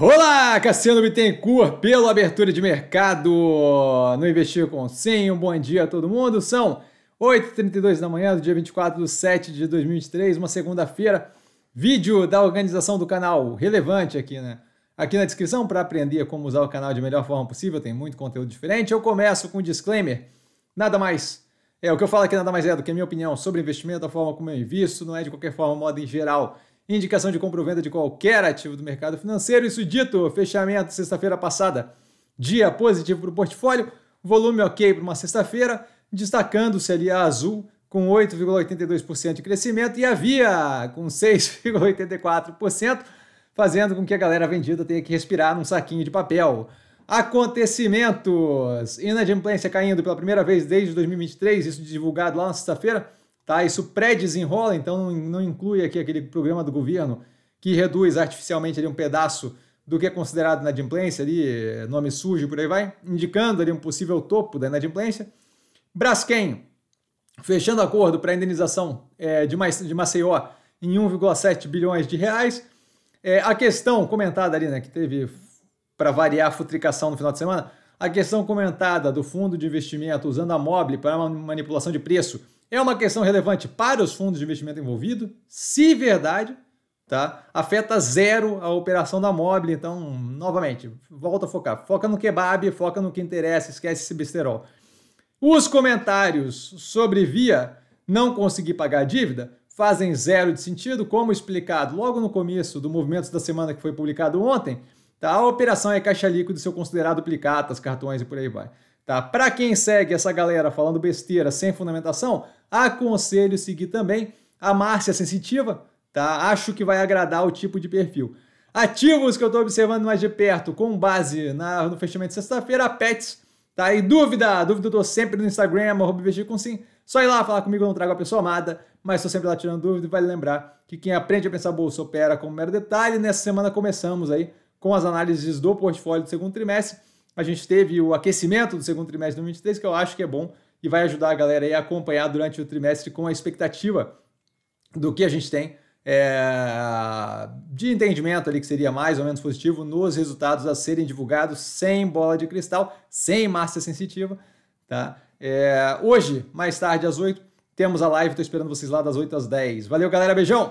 Olá, Cassiano Bittencourt, pela abertura de mercado no Investir com 100. Um bom dia a todo mundo. São 8h32 da manhã do dia 24 de 7 de 2023, uma segunda-feira. Vídeo da organização do canal, relevante aqui, né? Aqui na descrição para aprender como usar o canal de melhor forma possível, tem muito conteúdo diferente. Eu começo com um disclaimer. Nada mais. É, o que eu falo aqui nada mais é do que a minha opinião sobre investimento, a forma como eu invisto, não é de qualquer forma, modo em geral indicação de compra ou venda de qualquer ativo do mercado financeiro. Isso dito, fechamento sexta-feira passada, dia positivo para o portfólio, volume ok para uma sexta-feira, destacando-se ali a Azul com 8,82% de crescimento e a Via com 6,84%, fazendo com que a galera vendida tenha que respirar num saquinho de papel. Acontecimentos! Inadimplência caindo pela primeira vez desde 2023, isso divulgado lá na sexta-feira Tá? Isso pré-desenrola, então não inclui aqui aquele programa do governo que reduz artificialmente ali um pedaço do que é considerado inadimplência ali, eh, nome sujo, por aí vai, indicando ali um possível topo da inadimplência. Braskem, fechando acordo para indenização é, de, de Maceió em 1,7 bilhões de reais. É, a questão comentada ali, né, que teve para variar a futricação no final de semana, a questão comentada do fundo de investimento usando a Mobile para manipulação de preço é uma questão relevante para os fundos de investimento envolvido? Se verdade, tá? Afeta zero a operação da Mobile, então, novamente, volta a focar. Foca no kebab, foca no que interessa, esquece esse besterol. Os comentários sobre via não conseguir pagar dívida fazem zero de sentido, como explicado logo no começo do movimento da Semana que foi publicado ontem, tá? A operação é caixa líquido, seu considerado as cartões e por aí vai. Tá? Para quem segue essa galera falando besteira sem fundamentação, aconselho seguir também a Márcia Sensitiva, tá? Acho que vai agradar o tipo de perfil. Ativos que eu estou observando mais de perto, com base na, no fechamento de sexta-feira, pets, tá? E dúvida, dúvida eu tô sempre no Instagram, com sim. Só ir lá falar comigo, eu não trago a pessoa amada, mas estou sempre lá tirando dúvida e vale lembrar que quem aprende a pensar bolsa opera como mero detalhe. Nessa semana começamos aí com as análises do portfólio do segundo trimestre a gente teve o aquecimento do segundo trimestre de 2023, que eu acho que é bom e vai ajudar a galera aí a acompanhar durante o trimestre com a expectativa do que a gente tem é, de entendimento ali que seria mais ou menos positivo nos resultados a serem divulgados sem bola de cristal, sem massa sensitiva, tá? É, hoje, mais tarde às 8, temos a live, tô esperando vocês lá das 8 às 10. Valeu, galera, beijão!